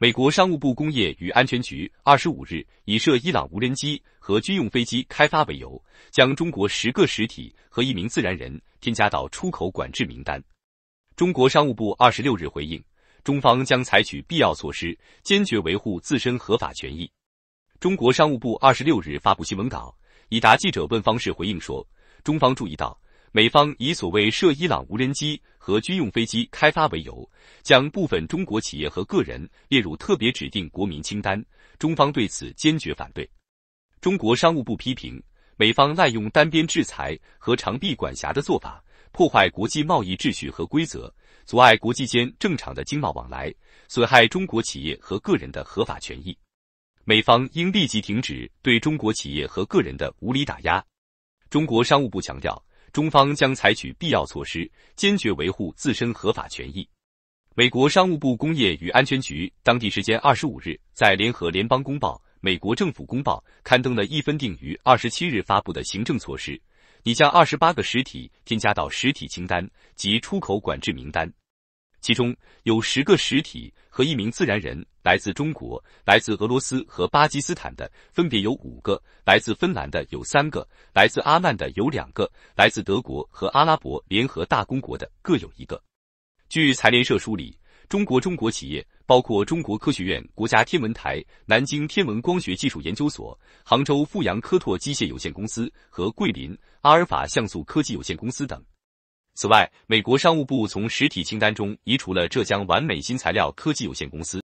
美国商务部工业与安全局二十五日以涉伊朗无人机和军用飞机开发为由，将中国十个实体和一名自然人添加到出口管制名单。中国商务部二十六日回应，中方将采取必要措施，坚决维护自身合法权益。中国商务部二十六日发布新闻稿，以答记者问方式回应说，中方注意到。美方以所谓涉伊朗无人机和军用飞机开发为由，将部分中国企业和个人列入特别指定国民清单，中方对此坚决反对。中国商务部批评美方滥用单边制裁和长臂管辖的做法，破坏国际贸易秩序和规则，阻碍国际间正常的经贸往来，损害中国企业和个人的合法权益。美方应立即停止对中国企业和个人的无理打压。中国商务部强调。中方将采取必要措施，坚决维护自身合法权益。美国商务部工业与安全局当地时间二十五日在联合联邦公报、美国政府公报刊登了一分定于二十七日发布的行政措施，已将二十八个实体添加到实体清单及出口管制名单。其中有十个实体和一名自然人来自中国，来自俄罗斯和巴基斯坦的分别有五个，来自芬兰的有三个，来自阿曼的有两个，来自德国和阿拉伯联合大公国的各有一个。据财联社梳理，中国中国企业包括中国科学院国家天文台、南京天文光学技术研究所、杭州富阳科拓机械有限公司和桂林阿尔法像素科技有限公司等。此外，美国商务部从实体清单中移除了浙江完美新材料科技有限公司。